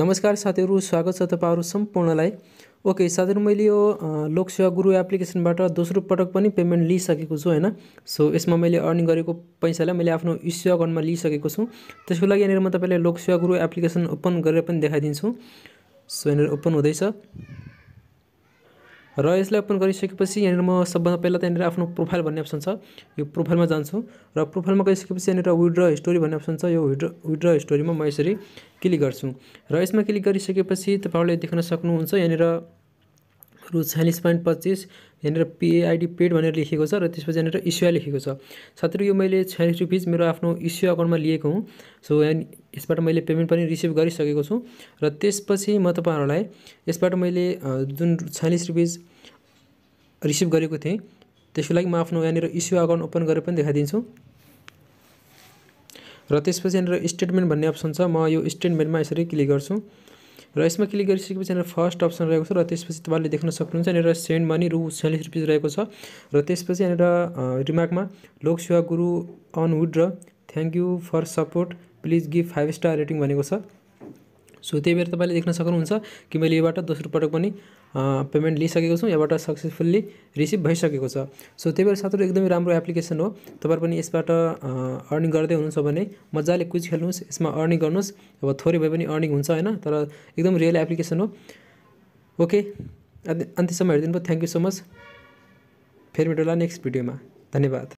नमस्कार साथीहरू स्वागत छ तपाईँहरू सम्पूर्णलाई ओके साथीहरू मैले यो लोकसेवा गुरु एप्लिकेसनबाट दोस्रो पटक पनि पेमेन्ट लिइसकेको छु होइन सो यसमा मैले अर्निङ गरेको पैसालाई मैले आफ्नो इस्यु अकाउन्टमा लिइसकेको छु त्यसको लागि यहाँनिर म तपाईँलाई लोकसेवा गुरु एप्लिकेसन ओपन गरेर पनि देखाइदिन्छु सो यहाँनिर ओपन हुँदैछ र यसलाई ओपन गरिसकेपछि यहाँनिर म सबभन्दा पहिला त्यहाँनिर आफ्नो प्रोफाइल भन्ने अप्सन छ यो प्रोफाइलमा जान्छु र प्रोफाइलमा गइसकेपछि यहाँनिर विड्र हिस्टोरी भन्ने अप्सन छ यो विड्र विड्र हिस्टोरीमा म यसरी क्लिक गर्छु र यसमा क्लिक गरिसकेपछि तपाईँहरूले देख्न सक्नुहुन्छ यहाँनिर रु छ्यालिस पोइन्ट पच्चिस यहाँनिर पिएआइडी पेड भनेर लेखेको छ र त्यसपछि यहाँनिर इस्युआ लेखेको छ साथीहरू यो मैले छ्यालिस रुपिज मेरो आफ्नो इस्यु अकाउन्टमा लिएको हुँ सो यहाँ यसबाट मैले पेमेन्ट पनि रिसिभ गरिसकेको छु र त्यसपछि म तपाईँहरूलाई यसबाट मैले जुन छयालिस रुपिस रिसिभ गरेको थिएँ त्यसको लागि म आफ्नो यहाँनिर इस्यु अकाउन्ट ओपन गरेर पनि देखाइदिन्छु र त्यसपछि यहाँनिर स्टेटमेन्ट भन्ने अप्सन छ म यो स्टेटमेन्टमा यसरी क्लिक गर्छु र यसमा क्लिक गरिसकेपछि यहाँनिर फर्स्ट अप्सन रहेको छ र त्यसपछि तपाईँले देख्न सक्नुहुन्छ यहाँनिर सेन्ड मनी रु छ्यालिस रुपिस रहेको छ र त्यसपछि यहाँनिर रिमार्कमा लोक सेवा गुरु अन वुड र thank you for support please give five star rating भनेको छ सो त्यही भएर तपाईँले देख्न सक्नुहुन्छ कि मैले योबाट दोस्रो पटक पनि पेमेन्ट लिइसकेको छु यहाँबाट सक्सेसफुल्ली रिसिभ भइसकेको छ सो त्यही भएर साथीहरू एकदमै राम्रो एप्लिकेसन हो तपाईँहरू पनि यसबाट अर्निङ गर्दै हुनुहुन्छ भने मजाले क्विज खेल्नुहोस् यसमा अर्निङ गर्नुहोस् अब थोरै भए पनि अर्निङ हुन्छ होइन तर एकदम रियल एप्लिकेसन हो ओके अन्तिसम्म हेरिदिनु भयो थ्याङ्क यू सो मच फेरि भेटौँला नेक्स्ट भिडियोमा धन्यवाद